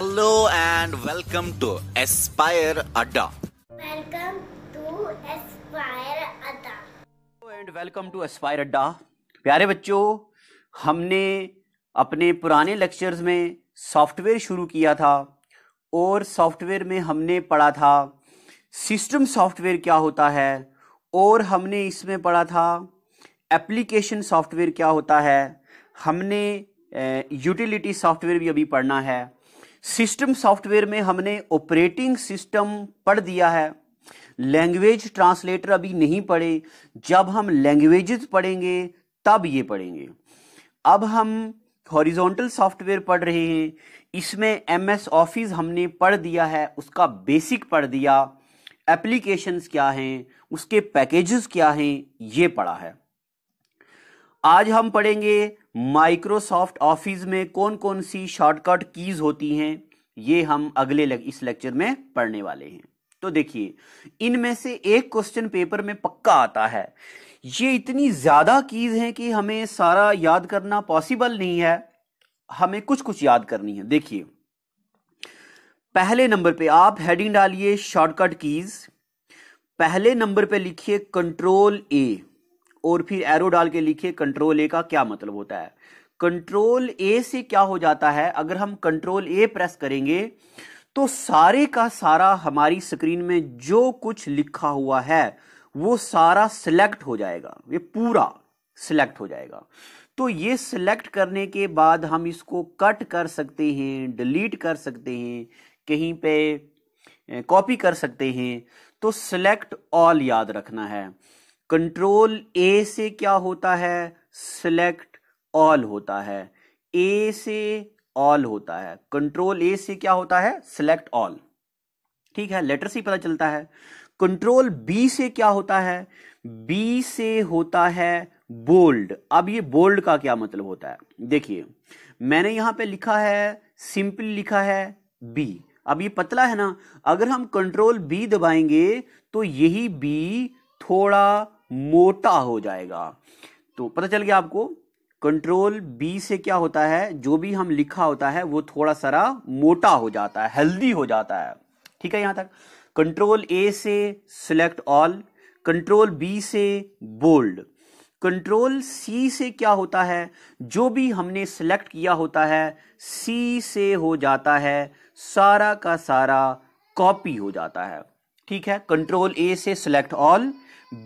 Hello and welcome to Aspire Adda. Welcome to Aspire Adda. And welcome to Aspire Adda प्यारे बच्चों हमने अपने पुराने लेक्चर्स में सॉफ्टवेयर शुरू किया था और सॉफ्टवेयर में हमने पढ़ा था सिस्टम सॉफ्टवेयर क्या होता है और हमने इसमें पढ़ा था एप्लीकेशन सॉफ्टवेयर क्या होता है हमने यूटिलिटी सॉफ्टवेयर भी अभी पढ़ना है सिस्टम सॉफ्टवेयर में हमने ऑपरेटिंग सिस्टम पढ़ दिया है लैंग्वेज ट्रांसलेटर अभी नहीं पढ़े जब हम लैंग्वेजेस पढ़ेंगे तब ये पढ़ेंगे अब हम हॉरिजॉन्टल सॉफ्टवेयर पढ़ रहे हैं इसमें एम एस ऑफिस हमने पढ़ दिया है उसका बेसिक पढ़ दिया एप्लीकेशंस क्या हैं उसके पैकेजेस क्या हैं ये पढ़ा है आज हम पढ़ेंगे माइक्रोसॉफ्ट ऑफिस में कौन कौन सी शॉर्टकट कीज होती हैं ये हम अगले लग, इस लेक्चर में पढ़ने वाले हैं तो देखिए इनमें से एक क्वेश्चन पेपर में पक्का आता है ये इतनी ज़्यादा कीज हैं कि हमें सारा याद करना पॉसिबल नहीं है हमें कुछ कुछ याद करनी है देखिए पहले नंबर पे आप हेडिंग डालिए शॉर्टकट कीज पहले नंबर पे लिखिए कंट्रोल ए और फिर एरो डाल के लिखिए कंट्रोल ए का क्या मतलब होता है कंट्रोल ए से क्या हो जाता है अगर हम कंट्रोल ए प्रेस करेंगे तो सारे का सारा हमारी स्क्रीन में जो कुछ लिखा हुआ है वो सारा सिलेक्ट हो जाएगा ये पूरा सिलेक्ट हो जाएगा तो ये सिलेक्ट करने के बाद हम इसको कट कर सकते हैं डिलीट कर सकते हैं कहीं पे कॉपी कर सकते हैं तो सिलेक्ट ऑल याद रखना है कंट्रोल ए से क्या होता है सिलेक्ट ऑल होता है ए से ऑल होता है कंट्रोल ए से क्या होता है सिलेक्ट ऑल ठीक है लेटर से ही पता चलता है कंट्रोल बी से क्या होता है बी से होता है बोल्ड अब ये बोल्ड का क्या मतलब होता है देखिए मैंने यहां पे लिखा है सिंपल लिखा है बी अब ये पतला है ना अगर हम कंट्रोल बी दबाएंगे तो यही बी थोड़ा मोटा हो जाएगा तो पता चल गया आपको कंट्रोल बी से क्या होता है जो भी हम लिखा होता है वो थोड़ा सारा मोटा हो जाता है हेल्दी हो जाता है ठीक है यहां तक कंट्रोल ए से सिलेक्ट ऑल कंट्रोल बी से बोल्ड कंट्रोल सी से क्या होता है जो भी हमने सिलेक्ट किया होता है सी से हो जाता है सारा का सारा कॉपी हो जाता है ठीक है कंट्रोल ए से सिलेक्ट ऑल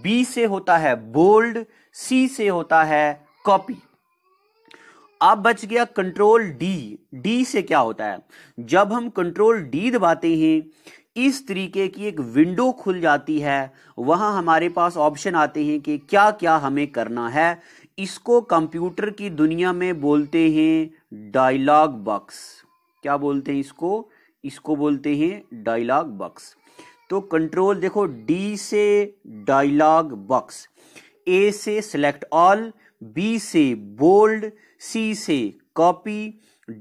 बी से होता है बोल्ड सी से होता है कॉपी अब बच गया कंट्रोल डी डी से क्या होता है जब हम कंट्रोल डी दबाते हैं इस तरीके की एक विंडो खुल जाती है वहां हमारे पास ऑप्शन आते हैं कि क्या क्या हमें करना है इसको कंप्यूटर की दुनिया में बोलते हैं डायलॉग बॉक्स क्या बोलते हैं इसको इसको बोलते हैं डायलॉग बॉक्स तो कंट्रोल देखो डी से डायलॉग बॉक्स ए से सेलेक्ट ऑल बी से बोल्ड सी से कॉपी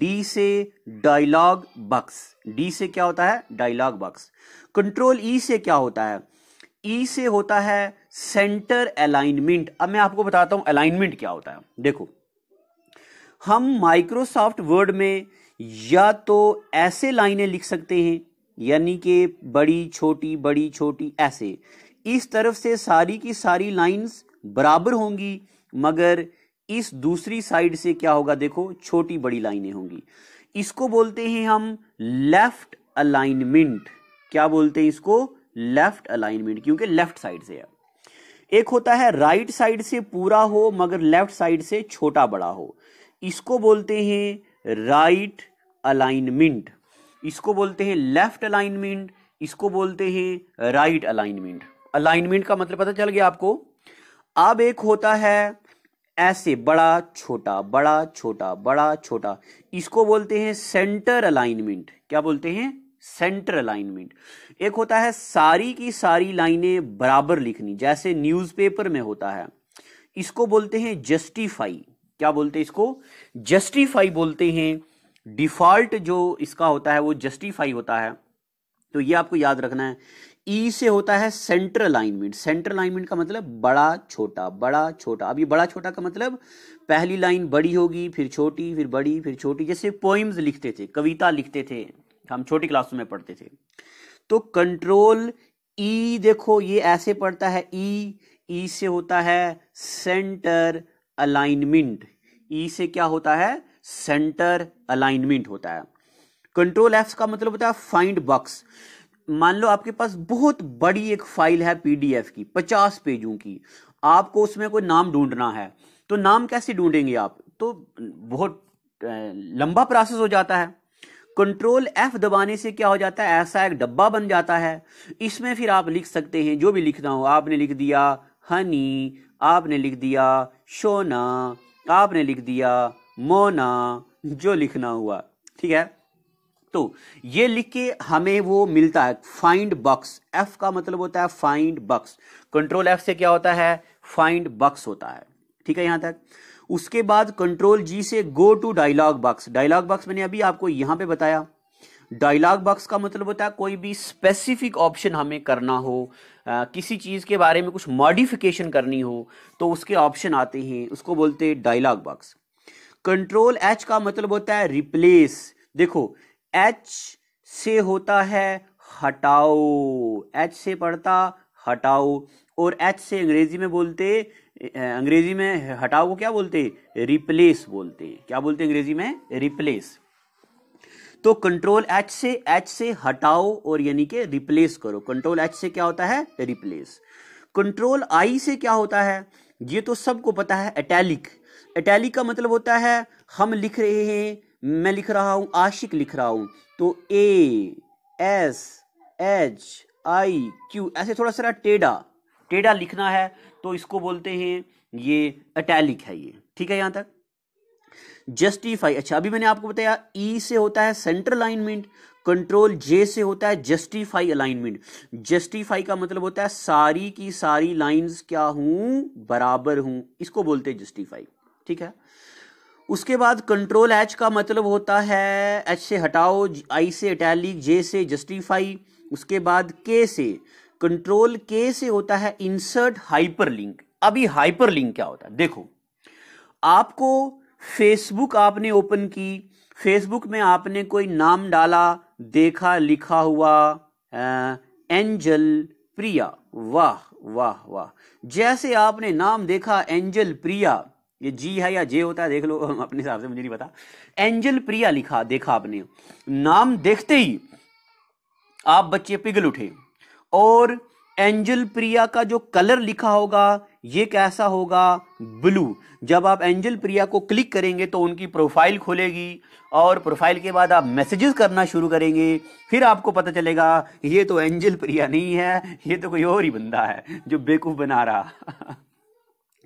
डी से डायलॉग बॉक्स डी से क्या होता है डायलॉग बॉक्स कंट्रोल ई से क्या होता है ई e से होता है सेंटर अलाइनमेंट अब मैं आपको बताता हूं अलाइनमेंट क्या होता है देखो हम माइक्रोसॉफ्ट वर्ड में या तो ऐसे लाइनें लिख सकते हैं यानी कि बड़ी छोटी बड़ी छोटी ऐसे इस तरफ से सारी की सारी लाइंस बराबर होंगी मगर इस दूसरी साइड से क्या होगा देखो छोटी बड़ी लाइनें होंगी इसको बोलते हैं हम लेफ्ट अलाइनमेंट क्या बोलते हैं इसको लेफ्ट अलाइनमेंट क्योंकि लेफ्ट साइड से है एक होता है राइट साइड से पूरा हो मगर लेफ्ट साइड से छोटा बड़ा हो इसको बोलते हैं राइट अलाइनमेंट इसको बोलते हैं लेफ्ट अलाइनमेंट इसको बोलते हैं राइट अलाइनमेंट अलाइनमेंट का मतलब पता चल गया आपको अब एक होता है ऐसे बड़ा छोटा बड़ा छोटा बड़ा छोटा इसको बोलते हैं सेंटर अलाइनमेंट क्या बोलते हैं सेंटर अलाइनमेंट एक होता है सारी की सारी लाइनें बराबर लिखनी जैसे न्यूज़पेपर में होता है इसको बोलते हैं जस्टिफाई क्या बोलते हैं इसको जस्टिफाई बोलते हैं डिफॉल्ट जो इसका होता है वो जस्टिफाई होता है तो ये आपको याद रखना है ई e से होता है सेंट्रल अलाइनमेंट सेंट्रल अलाइनमेंट का मतलब बड़ा छोटा बड़ा छोटा अब ये बड़ा छोटा का मतलब पहली लाइन बड़ी होगी फिर छोटी फिर बड़ी फिर छोटी जैसे पोइम्स लिखते थे कविता लिखते थे हम छोटी क्लासों में पढ़ते थे तो कंट्रोल ई e, देखो ये ऐसे पढ़ता है ई e, ई e से होता है सेंटर अलाइनमेंट ई से क्या होता है सेंटर अलाइनमेंट होता है कंट्रोल एफ का मतलब होता है फाइंड बक्स मान लो आपके पास बहुत बड़ी एक फाइल है पीडीएफ की पचास पेजों की आपको उसमें कोई नाम ढूंढना है तो नाम कैसे ढूंढेंगे आप तो बहुत लंबा प्रोसेस हो जाता है कंट्रोल एफ दबाने से क्या हो जाता है ऐसा एक डब्बा बन जाता है इसमें फिर आप लिख सकते हैं जो भी लिखना हो आपने लिख दिया हनी आपने लिख दिया शोना आपने लिख दिया मोना जो लिखना हुआ ठीक है तो ये लिख के हमें वो मिलता है फाइंड बक्स एफ का मतलब होता है फाइंड बक्स कंट्रोल एफ से क्या होता है फाइंड बक्स होता है ठीक है यहां तक उसके बाद कंट्रोल जी से go to dialog box dialog box मैंने अभी आपको यहां पे बताया डायलॉग बॉक्स का मतलब होता है कोई भी स्पेसिफिक ऑप्शन हमें करना हो आ, किसी चीज़ के बारे में कुछ मॉडिफिकेशन करनी हो तो उसके ऑप्शन आते हैं उसको बोलते हैं डायलॉग बॉक्स कंट्रोल एच का मतलब होता है रिप्लेस देखो एच से होता है हटाओ एच से पढ़ता हटाओ और एच से अंग्रेजी में बोलते अंग्रेजी में हटाओ को क्या बोलते रिप्लेस बोलते क्या बोलते अंग्रेजी में रिप्लेस तो कंट्रोल एच से एच से हटाओ और यानी कि रिप्लेस करो कंट्रोल एच से क्या होता है रिप्लेस कंट्रोल आई से क्या होता है ये तो सबको पता है अटैलिक इटैली का मतलब होता है हम लिख रहे हैं मैं लिख रहा हूँ आशिक लिख रहा हूँ तो A S H I Q ऐसे थोड़ा सा टेढ़ा टेढ़ा लिखना है तो इसको बोलते हैं ये अटैलिक है ये ठीक है यहाँ तक जस्टिफाई अच्छा अभी मैंने आपको बताया ई e से होता है सेंटर अलाइनमेंट कंट्रोल जे से होता है जस्टिफाई अलाइनमेंट जस्टिफाई का मतलब होता है सारी की सारी लाइंस क्या हूं बराबर हूं इसको बोलते हैं जस्टिफाई ठीक है उसके बाद कंट्रोल एच का मतलब होता है एच से हटाओ आई से इटैलिक जे से जस्टिफाई उसके बाद के से कंट्रोल के से होता है इंसर्ट हाइपरलिंक अभी हाइपरलिंक क्या होता है देखो आपको फेसबुक आपने ओपन की फेसबुक में आपने कोई नाम डाला देखा लिखा हुआ आ, एंजल प्रिया वाह वाह वाह जैसे आपने नाम देखा एंजल प्रिया ये जी है या जे होता है देख लो अपने हिसाब से मुझे नहीं पता एंजल प्रिया लिखा देखा आपने नाम देखते ही आप बच्चे पिघल उठे और एंजल प्रिया का जो कलर लिखा होगा ये कैसा होगा ब्लू जब आप एंजल प्रिया को क्लिक करेंगे तो उनकी प्रोफाइल खोलेगी और प्रोफाइल के बाद आप मैसेजेस करना शुरू करेंगे फिर आपको पता चलेगा ये तो एंजल प्रिया नहीं है ये तो कोई और ही बंदा है जो बेवकूफ़ बना रहा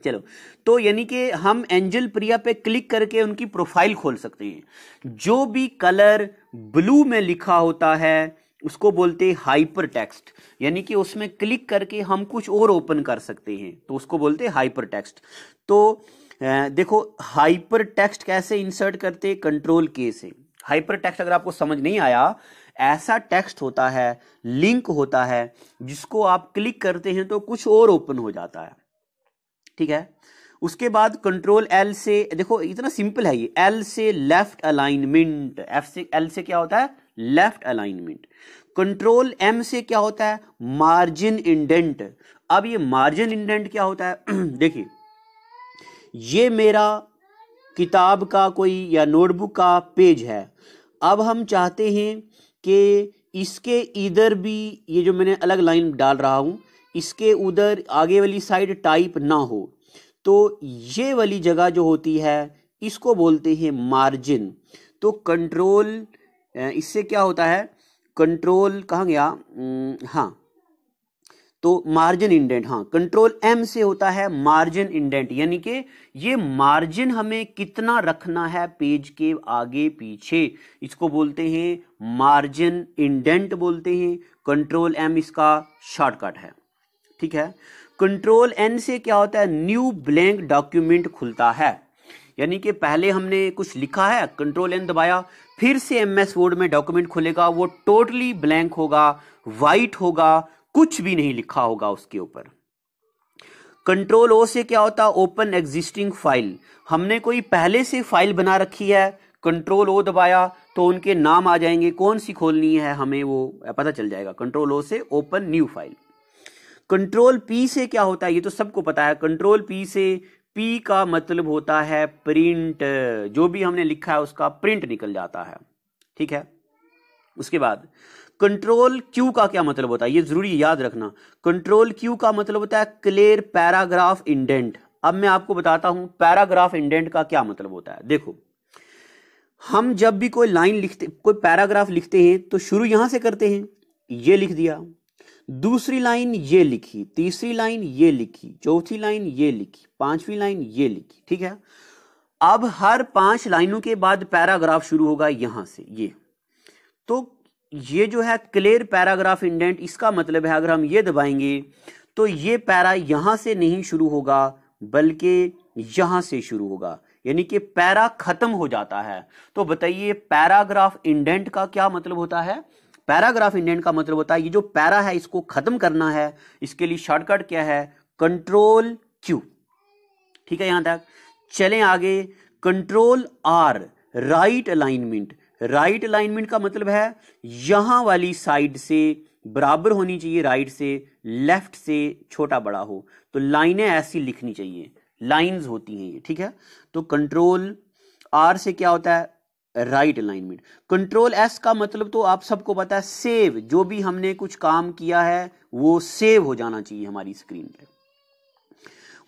चलो तो यानी कि हम एंजल प्रिया पे क्लिक करके उनकी प्रोफाइल खोल सकते हैं जो भी कलर ब्लू में लिखा होता है उसको बोलते हैं हाइपर टेक्स्ट यानी कि उसमें क्लिक करके हम कुछ और ओपन कर सकते हैं तो उसको बोलते हैं हाइपर टेक्स्ट तो देखो हाइपर टेक्स्ट कैसे इंसर्ट करते कंट्रोल के से हाइपर टेक्स्ट अगर आपको समझ नहीं आया ऐसा टेक्स्ट होता है लिंक होता है जिसको आप क्लिक करते हैं तो कुछ और ओपन हो जाता है ठीक है उसके बाद कंट्रोल एल से देखो इतना सिंपल है ये एल से लेफ्ट अलाइनमेंट एफ से एल से क्या होता है लेफ्ट अलाइनमेंट कंट्रोल एम से क्या होता है मार्जिन इंडेंट अब ये मार्जिन इंडेंट क्या होता है देखिए ये मेरा किताब का कोई या नोटबुक का पेज है अब हम चाहते हैं कि इसके इधर भी ये जो मैंने अलग लाइन डाल रहा हूँ इसके उधर आगे वाली साइड टाइप ना हो तो ये वाली जगह जो होती है इसको बोलते हैं मार्जिन तो कंट्रोल इससे क्या होता है कंट्रोल कहाँ गया हाँ तो मार्जिन इंडेंट हाँ कंट्रोल एम से होता है मार्जिन इंडेंट यानी कि ये मार्जिन हमें कितना रखना है पेज के आगे पीछे इसको बोलते हैं मार्जिन इंडेंट बोलते हैं कंट्रोल एम इसका शॉर्टकट है ठीक है कंट्रोल एन से क्या होता है न्यू ब्लैंक डॉक्यूमेंट खुलता है यानी कि पहले हमने कुछ लिखा है कंट्रोल एन दबाया फिर से एम एस वर्ड में डॉक्यूमेंट खुलेगा वो टोटली ब्लैंक होगा वाइट होगा कुछ भी नहीं लिखा होगा उसके ऊपर कंट्रोल ओ से क्या होता है ओपन एग्जिस्टिंग फाइल हमने कोई पहले से फाइल बना रखी है कंट्रोल ओ दबाया तो उनके नाम आ जाएंगे कौन सी खोलनी है हमें वो पता चल जाएगा कंट्रोल ओ से open new file control P से क्या होता है ये तो सबको पता है कंट्रोल पी से पी का मतलब होता है प्रिंट जो भी हमने लिखा है उसका प्रिंट निकल जाता है ठीक है उसके बाद कंट्रोल क्यू का क्या मतलब होता है ये जरूरी याद रखना कंट्रोल क्यू का मतलब होता है क्लियर पैराग्राफ इंडेंट अब मैं आपको बताता हूं पैराग्राफ इंडेंट का क्या मतलब होता है देखो हम जब भी कोई लाइन लिखते कोई पैराग्राफ लिखते हैं तो शुरू यहां से करते हैं ये लिख दिया दूसरी लाइन ये लिखी तीसरी लाइन ये लिखी चौथी लाइन ये लिखी पांचवी लाइन ये लिखी ठीक है अब हर पांच लाइनों के बाद पैराग्राफ शुरू होगा यहां से ये तो ये जो है क्लियर पैराग्राफ इंडेंट इसका मतलब है अगर हम ये दबाएंगे तो ये पैरा यहां से नहीं शुरू होगा बल्कि यहां से शुरू होगा यानी कि पैरा खत्म हो जाता है तो बताइए पैराग्राफ इंडेंट का क्या मतलब होता है पैराग्राफ इंडेंट का मतलब होता है ये जो पैरा है इसको खत्म करना है इसके लिए शॉर्टकट क्या है कंट्रोल क्यू ठीक है यहां तक चलें आगे control R right alignment right alignment का मतलब है यहां वाली साइड से बराबर होनी चाहिए राइट से लेफ्ट से छोटा बड़ा हो तो लाइनें ऐसी लिखनी चाहिए लाइंस होती हैं ये ठीक है तो कंट्रोल आर से क्या होता है राइट अलाइनमेंट कंट्रोल एस का मतलब तो आप सबको पता है सेव जो भी हमने कुछ काम किया है वो सेव हो जाना चाहिए हमारी स्क्रीन पे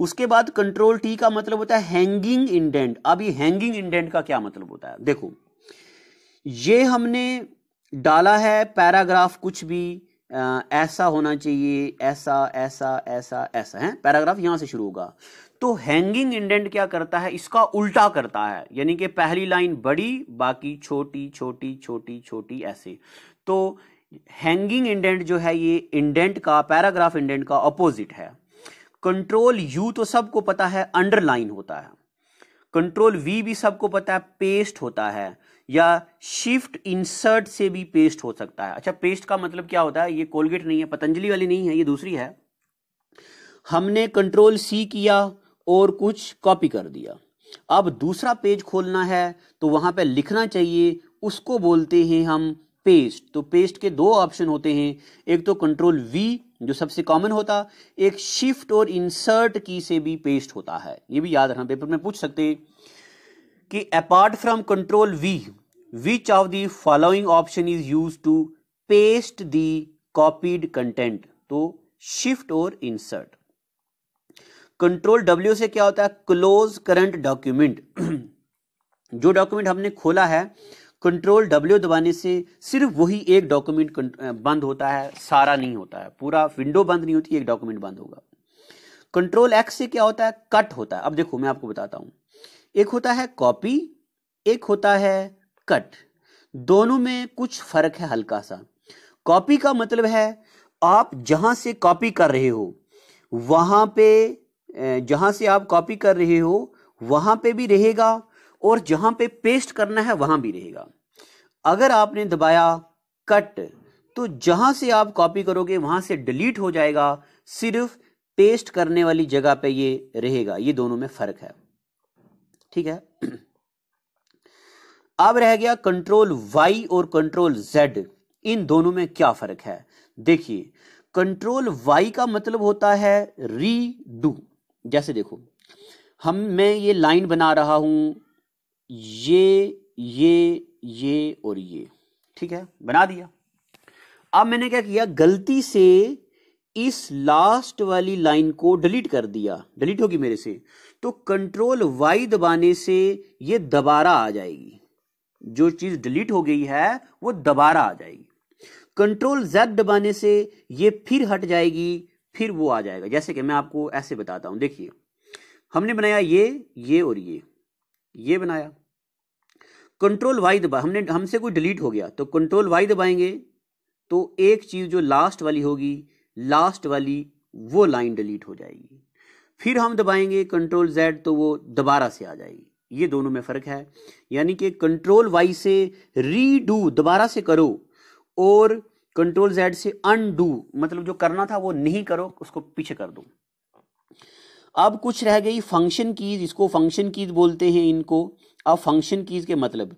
उसके बाद कंट्रोल टी का मतलब होता है हैंगिंग इंडेंट अब ये हैंगिंग इंडेंट का क्या मतलब होता है देखो ये हमने डाला है पैराग्राफ कुछ भी आ, ऐसा होना चाहिए ऐसा ऐसा ऐसा ऐसा है पैराग्राफ यहां से शुरू होगा तो हैंगिंग इंडेंट क्या करता है इसका उल्टा करता है यानी कि पहली लाइन बड़ी बाकी छोटी छोटी छोटी छोटी ऐसे तो हैंगिंग इंडेंट जो है ये इंडेंट का पैराग्राफ इंडेंट का अपोजिट है कंट्रोल यू तो सबको पता है अंडरलाइन होता है कंट्रोल वी भी सबको पता है पेस्ट होता है या शिफ्ट इंसर्ट से भी पेस्ट हो सकता है अच्छा पेस्ट का मतलब क्या होता है ये कोलगेट नहीं है पतंजलि वाली नहीं है ये दूसरी है हमने कंट्रोल सी किया और कुछ कॉपी कर दिया अब दूसरा पेज खोलना है तो वहां पे लिखना चाहिए उसको बोलते हैं हम पेस्ट तो पेस्ट के दो ऑप्शन होते हैं एक तो कंट्रोल वी जो सबसे कॉमन होता एक शिफ्ट और इंसर्ट की से भी पेस्ट होता है ये भी याद रखना पेपर में पूछ सकते हैं कि apart from control V which of the following option is use to paste the copied content तो शिफ्ट और इंसर्ट कंट्रोल डब्ल्यू से क्या होता है क्लोज करंट डॉक्यूमेंट जो डॉक्यूमेंट हमने खोला है कंट्रोल डब्ल्यू दबाने से सिर्फ वही एक डॉक्यूमेंट बंद होता है सारा नहीं होता है पूरा विंडो बंद नहीं होती एक डॉक्यूमेंट बंद होगा कंट्रोल एक्स से क्या होता है कट होता है अब देखो मैं आपको बताता हूं एक होता है कॉपी एक होता है कट दोनों में कुछ फर्क है हल्का सा कॉपी का मतलब है आप जहां से कॉपी कर रहे हो वहां पे जहाँ से आप कॉपी कर रहे हो वहाँ पे भी रहेगा और जहाँ पे पेस्ट करना है वहाँ भी रहेगा अगर आपने दबाया कट तो जहाँ से आप कॉपी करोगे वहाँ से डिलीट हो जाएगा सिर्फ पेस्ट करने वाली जगह पे ये रहेगा ये दोनों में फ़र्क है ठीक है अब रह गया कंट्रोल वाई और कंट्रोल जेड इन दोनों में क्या फ़र्क है देखिए कंट्रोल वाई का मतलब होता है रीडू जैसे देखो हम मैं ये लाइन बना रहा हूं ये ये ये और ये ठीक है बना दिया अब मैंने क्या किया गलती से इस लास्ट वाली लाइन को डिलीट कर दिया डिलीट होगी मेरे से तो कंट्रोल वाई दबाने से ये दोबारा आ जाएगी जो चीज डिलीट हो गई है वो दोबारा आ जाएगी कंट्रोल जेड दबाने से ये फिर हट जाएगी फिर वो आ जाएगा जैसे कि मैं आपको ऐसे बताता हूं देखिए हमने बनाया ये ये और ये ये बनाया कंट्रोल वाई दबा हमने हमसे कोई डिलीट हो गया तो कंट्रोल वाई दबाएंगे तो एक चीज़ जो लास्ट वाली होगी लास्ट वाली वो लाइन डिलीट हो जाएगी फिर हम दबाएंगे कंट्रोल जेड तो वो दोबारा से आ जाएगी ये दोनों में फ़र्क है यानी कि कंट्रोल वाई से रीडू दोबारा से करो और कंट्रोल जेड से अनडू मतलब जो करना था वो नहीं करो उसको पीछे कर दो अब कुछ रह गई फंक्शन कीज इसको फंक्शन कीज बोलते हैं इनको अब फंक्शन कीज के मतलब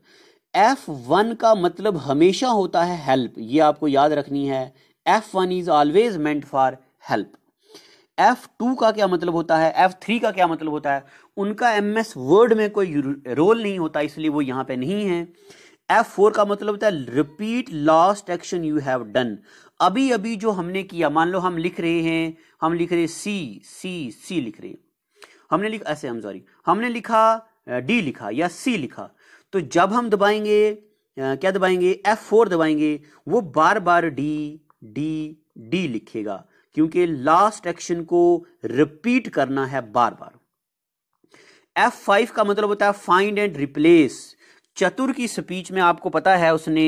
एफ वन का मतलब हमेशा होता है हेल्प ये आपको याद रखनी है F one is always meant for help F two का क्या मतलब होता है एफ थ्री का क्या मतलब होता है उनका एम एस वर्ड में कोई रोल नहीं होता इसलिए वो यहां पे नहीं है एफ फोर का मतलब होता है repeat last action you have done अभी अभी जो हमने किया मान लो हम लिख रहे हैं हम लिख रहे सी सी सी लिख रहे हमने लिख ऐसे हम सॉरी हमने लिखा डी लिखा या सी लिखा तो जब हम दबाएंगे क्या दबाएंगे एफ फोर दबाएंगे वो बार बार डी डी डी लिखेगा क्योंकि लास्ट एक्शन को रिपीट करना है बार बार एफ फाइव का मतलब होता है फाइंड एंड रिप्लेस चतुर की स्पीच में आपको पता है उसने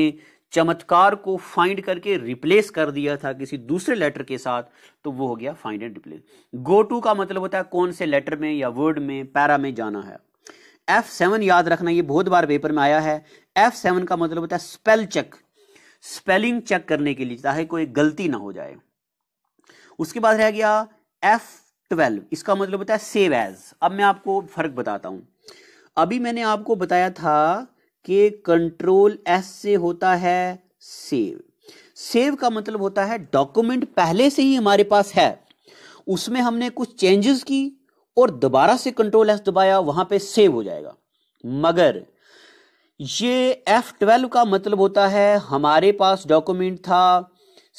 चमत्कार को फाइंड करके रिप्लेस कर दिया था किसी दूसरे लेटर के साथ तो वो हो गया find and replace go to का मतलब होता है कौन से लेटर में या वर्ड में पैरा में जाना है एफ सेवन याद रखना ये बहुत बार पेपर में आया है एफ सेवन का मतलब होता है स्पेल चेक स्पेलिंग चेक करने के लिए चाहे कोई गलती ना हो जाए उसके बाद रह गया एफ ट्वेल्व इसका मतलब होता है सेव एज अब मैं आपको फर्क बताता हूं अभी मैंने आपको बताया था के कंट्रोल एस से होता है सेव सेव का मतलब होता है डॉक्यूमेंट पहले से ही हमारे पास है उसमें हमने कुछ चेंजेस की और दोबारा से कंट्रोल एस दबाया वहां पे सेव हो जाएगा मगर ये एफ ट्वेल्व का मतलब होता है हमारे पास डॉक्यूमेंट था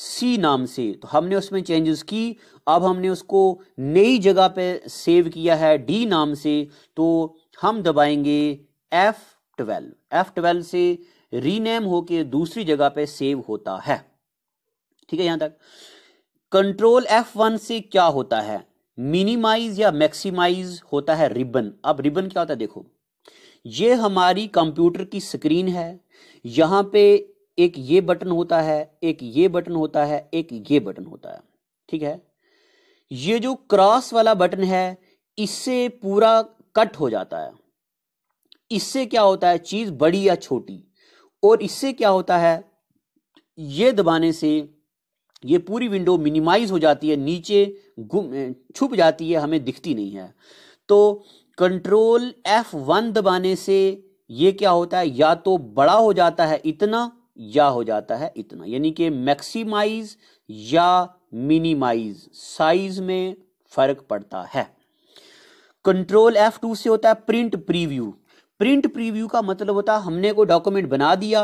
सी नाम से तो हमने उसमें चेंजेस की अब हमने उसको नई जगह पे सेव किया है डी नाम से तो हम दबाएंगे एफ ट्वेल्व एफ ट्वेल्व से रीनेम होके दूसरी जगह पे सेव होता है ठीक है यहां तक कंट्रोल एफ वन से क्या होता है मिनिमाइज या मैक्सिमाइज होता है रिबन अब रिबन क्या होता है देखो ये हमारी कंप्यूटर की स्क्रीन है यहां पे एक ये बटन होता है एक ये बटन होता है एक ये बटन होता है ठीक है ये जो क्रॉस वाला बटन है इससे पूरा कट हो जाता है इससे क्या होता है चीज़ बड़ी या छोटी और इससे क्या होता है ये दबाने से ये पूरी विंडो मिनिमाइज हो जाती है नीचे गुम छुप जाती है हमें दिखती नहीं है तो कंट्रोल एफ वन दबाने से ये क्या होता है या तो बड़ा हो जाता है इतना या हो जाता है इतना यानी कि मैक्सिमाइज या मिनिमाइज साइज में फर्क पड़ता है कंट्रोल एफ टू से होता है प्रिंट प्रीव्यू प्रिंट प्रीव्यू का मतलब होता है हमने कोई डॉक्यूमेंट बना दिया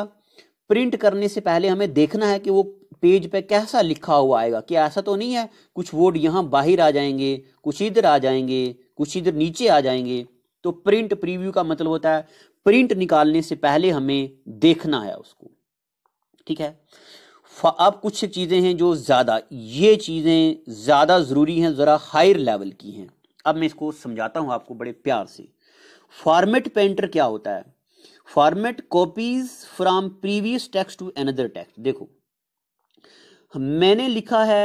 प्रिंट करने से पहले हमें देखना है कि वो पेज पे कैसा लिखा हुआ आएगा कि ऐसा तो नहीं है कुछ वर्ड यहाँ बाहर आ जाएंगे कुछ इधर आ जाएंगे कुछ इधर नीचे आ जाएंगे तो प्रिंट प्रीव्यू का मतलब होता है प्रिंट निकालने से पहले हमें देखना है उसको ठीक है अब कुछ चीज़ें हैं जो ज़्यादा ये चीज़ें ज़्यादा ज़रूरी हैं ज़रा हायर लेवल की हैं अब मैं इसको समझाता हूं आपको बड़े प्यार से फॉर्मेट पेंटर क्या होता है format copies from previous text to another text देखो मैंने लिखा है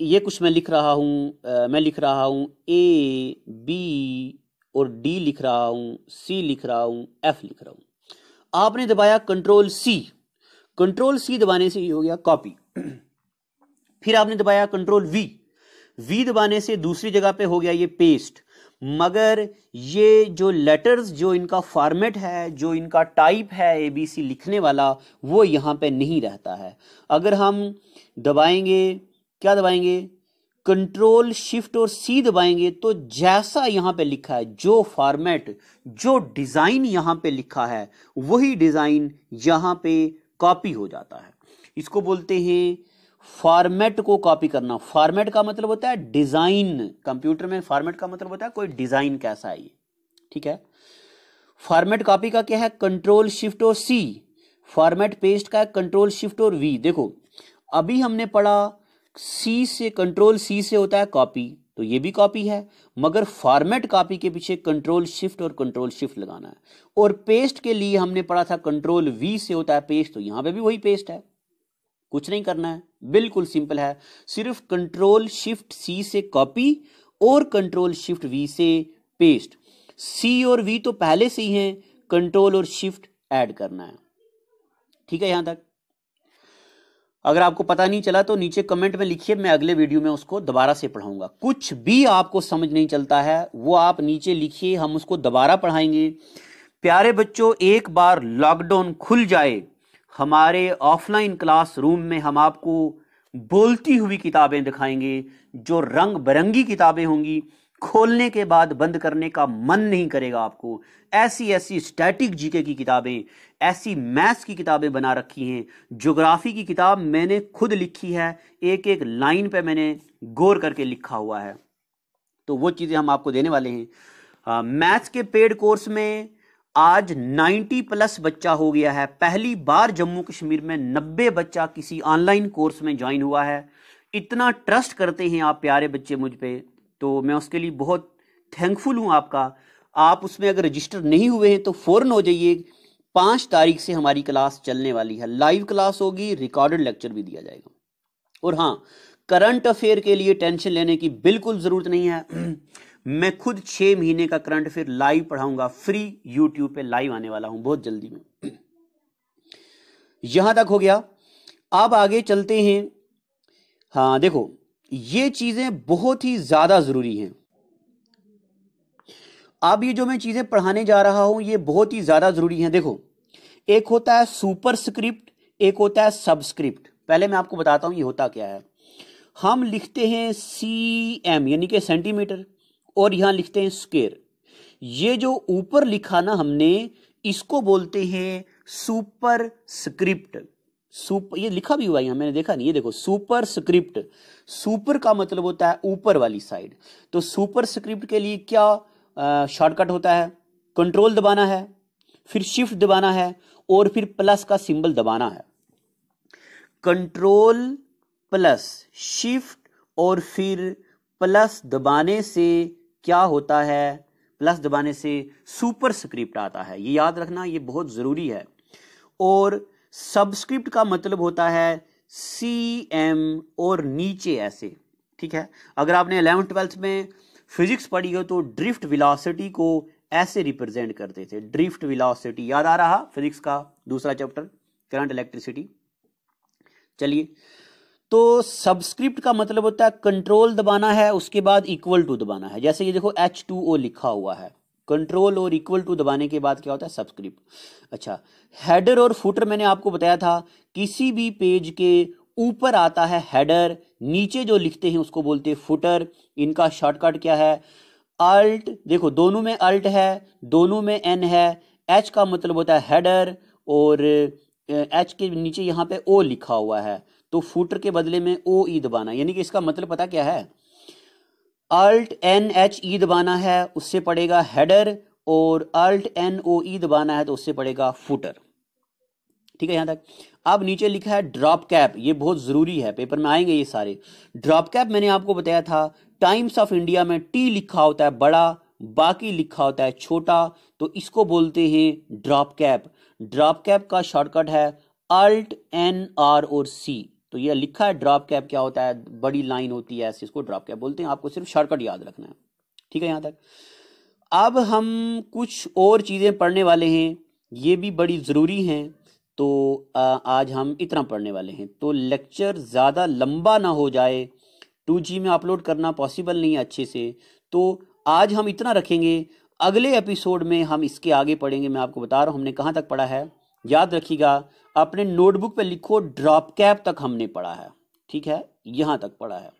ये कुछ मैं लिख रहा आ, मैं लिख रहा हूं ए बी और डी लिख रहा हूं सी लिख रहा हूं एफ लिख रहा हूं आपने दबाया कंट्रोल सी कंट्रोल सी दबाने से ये हो गया कॉपी फिर आपने दबाया कंट्रोल वी वी दबाने से दूसरी जगह पे हो गया ये पेस्ट मगर ये जो लेटर्स जो इनका फॉर्मेट है जो इनका टाइप है एबीसी लिखने वाला वो यहाँ पे नहीं रहता है अगर हम दबाएंगे क्या दबाएंगे कंट्रोल शिफ्ट और सी दबाएंगे तो जैसा यहाँ पे लिखा है जो फॉर्मेट जो डिज़ाइन यहाँ पे लिखा है वही डिज़ाइन यहाँ पे कॉपी हो जाता है इसको बोलते हैं फॉर्मेट को कॉपी करना फॉर्मेट का मतलब होता है डिजाइन कंप्यूटर में फॉर्मेट का मतलब होता है कोई डिजाइन कैसा है ये ठीक है फॉर्मेट कॉपी का क्या है कंट्रोल शिफ्ट और सी फॉर्मेट पेस्ट का है कंट्रोल शिफ्ट और वी देखो अभी हमने पढ़ा सी से कंट्रोल सी से होता है कॉपी तो ये भी कॉपी है मगर फॉर्मेट कॉपी के पीछे कंट्रोल शिफ्ट और कंट्रोल शिफ्ट लगाना है और पेस्ट के लिए हमने पढ़ा था कंट्रोल वी से होता है पेस्ट तो यहां पे भी वही पेस्ट है कुछ नहीं करना है बिल्कुल सिंपल है सिर्फ कंट्रोल शिफ्ट सी से कॉपी और कंट्रोल शिफ्ट वी से पेस्ट सी और वी तो पहले से ही हैं कंट्रोल और शिफ्ट ऐड करना है ठीक है यहां तक अगर आपको पता नहीं चला तो नीचे कमेंट में लिखिए मैं अगले वीडियो में उसको दोबारा से पढ़ाऊंगा कुछ भी आपको समझ नहीं चलता है वो आप नीचे लिखिए हम उसको दोबारा पढ़ाएंगे प्यारे बच्चों एक बार लॉकडाउन खुल जाए हमारे ऑफलाइन क्लास रूम में हम आपको बोलती हुई किताबें दिखाएंगे जो रंग बिरंगी किताबें होंगी खोलने के बाद बंद करने का मन नहीं करेगा आपको ऐसी ऐसी स्टैटिक जीके की किताबें ऐसी मैथ्स की किताबें बना रखी हैं ज्योग्राफी की किताब मैंने खुद लिखी है एक एक लाइन पे मैंने गौर करके लिखा हुआ है तो वो चीज़ें हम आपको देने वाले हैं मैथ्स के पेड कोर्स में आज 90 प्लस बच्चा हो गया है पहली बार जम्मू कश्मीर में 90 बच्चा किसी ऑनलाइन कोर्स में ज्वाइन हुआ है इतना ट्रस्ट करते हैं आप प्यारे बच्चे मुझ पर तो मैं उसके लिए बहुत थैंकफुल हूँ आपका आप उसमें अगर रजिस्टर नहीं हुए हैं तो फ़ौरन हो जाइए पाँच तारीख से हमारी क्लास चलने वाली है लाइव क्लास होगी रिकॉर्डेड लेक्चर भी दिया जाएगा और हाँ करंट अफेयर के लिए टेंशन लेने की बिल्कुल ज़रूरत नहीं है मैं खुद छह महीने का करंट अफेयर लाइव पढ़ाऊंगा फ्री यूट्यूब पे लाइव आने वाला हूं बहुत जल्दी में यहां तक हो गया अब आगे चलते हैं हाँ देखो ये चीज़ें बहुत ही ज़्यादा ज़रूरी हैं अब ये जो मैं चीज़ें पढ़ाने जा रहा हूं ये बहुत ही ज़्यादा ज़रूरी हैं देखो एक होता है सुपर स्क्रिप्ट एक होता है सबस्क्रिप्ट पहले मैं आपको बताता हूं ये होता क्या है हम लिखते हैं सी एम यानी कि सेंटीमीटर और यहाँ लिखते हैं स्केर ये जो ऊपर लिखा ना हमने इसको बोलते हैं सुपर स्क्रिप्ट सुपर ये लिखा भी हुआ है मैंने देखा नहीं ये देखो सुपर स्क्रिप्ट सुपर का मतलब होता है ऊपर वाली साइड तो सुपर स्क्रिप्ट के लिए क्या शॉर्टकट होता है कंट्रोल दबाना है फिर शिफ्ट दबाना है और फिर प्लस का सिंबल दबाना है कंट्रोल प्लस शिफ्ट और फिर प्लस दबाने से क्या होता है प्लस दबाने से सुपर स्क्रिप्ट आता है ये याद रखना ये बहुत ज़रूरी है और सबस्क्रिप्ट का मतलब होता है सी एम और नीचे ऐसे ठीक है अगर आपने अलेवन ट्वेल्थ में फिजिक्स पढ़ी हो तो ड्रिफ्ट विलासिटी को ऐसे रिप्रेजेंट करते थे ड्रिफ्ट विलासिटी याद आ रहा फिजिक्स का दूसरा चैप्टर करंट इलेक्ट्रिसिटी चलिए तो सब्सक्रिप्ट का मतलब होता है कंट्रोल दबाना है उसके बाद इक्वल टू दबाना है जैसे ये देखो एच टू ओ लिखा हुआ है कंट्रोल और इक्वल टू दबाने के बाद क्या होता है सब्सक्रिप्ट अच्छा हेडर और फुटर मैंने आपको बताया था किसी भी पेज के ऊपर आता है हेडर नीचे जो लिखते हैं उसको बोलते हैं फुटर इनका शॉर्टकट क्या है अल्ट देखो दोनों में अल्ट है दोनों में एन है एच का मतलब होता है हेडर और एच के नीचे यहाँ पे ओ लिखा हुआ है तो फूटर के बदले में ओ ई दबाना यानी कि इसका मतलब पता क्या है अल्ट एन एच ई दबाना है उससे पड़ेगा हेडर और अल्ट एन ओ ई दबाना है तो उससे पड़ेगा फूटर ठीक है यहां तक अब नीचे लिखा है ड्रॉप कैप ये बहुत ज़रूरी है पेपर में आएंगे ये सारे ड्रॉप कैप मैंने आपको बताया था टाइम्स ऑफ इंडिया में टी लिखा होता है बड़ा बाकी लिखा होता है छोटा तो इसको बोलते हैं ड्रॉप कैप ड्रॉप कैप का शॉर्टकट है अल्ट एन आर और सी तो ये लिखा है ड्रॉप कैप क्या होता है बड़ी लाइन होती है ऐसे इसको ड्रॉप कैप बोलते हैं आपको सिर्फ शॉर्टकट याद रखना है ठीक है यहाँ तक अब हम कुछ और चीज़ें पढ़ने वाले हैं ये भी बड़ी ज़रूरी हैं तो आज हम इतना पढ़ने वाले हैं तो लेक्चर ज़्यादा लंबा ना हो जाए टू जी में अपलोड करना पॉसिबल नहीं है अच्छे से तो आज हम इतना रखेंगे अगले एपिसोड में हम इसके आगे पढ़ेंगे मैं आपको बता रहा हूँ हमने कहाँ तक पढ़ा है याद रखिएगा अपने नोटबुक पे लिखो ड्रॉप कैप तक हमने पढ़ा है ठीक है यहां तक पढ़ा है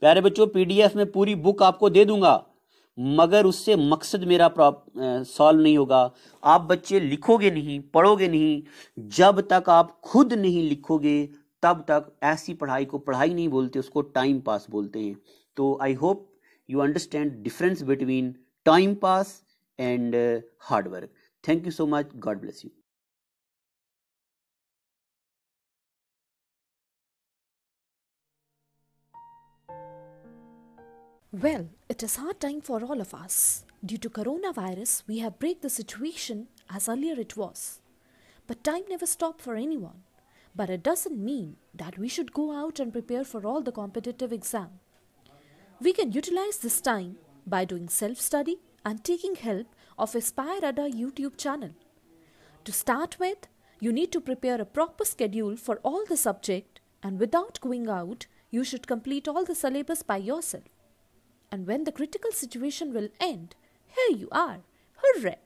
प्यारे बच्चों पीडीएफ में पूरी बुक आपको दे दूंगा मगर उससे मकसद मेरा सॉल्व नहीं होगा आप बच्चे लिखोगे नहीं पढ़ोगे नहीं जब तक आप खुद नहीं लिखोगे तब तक ऐसी पढ़ाई को पढ़ाई नहीं बोलते उसको टाइम पास बोलते हैं तो I hope you understand difference between time pass and hard work thank you so much God bless you Well, it is hard time for all of us. Due to coronavirus, we have break the situation as earlier it was. But time never stop for anyone. But it doesn't mean that we should go out and prepare for all the competitive exam. We can utilize this time by doing self-study and taking help of Aspire Ada YouTube channel. To start with, you need to prepare a proper schedule for all the subject and without going out, you should complete all the syllabus by yourself and when the critical situation will end, here you are. Hooray!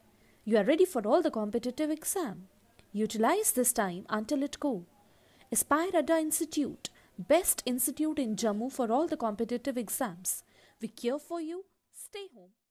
You are ready for all the competitive exam. Utilize this time until it go. Aspire Adda Institute, best institute in Jammu for all the competitive exams. We care for you. Stay home.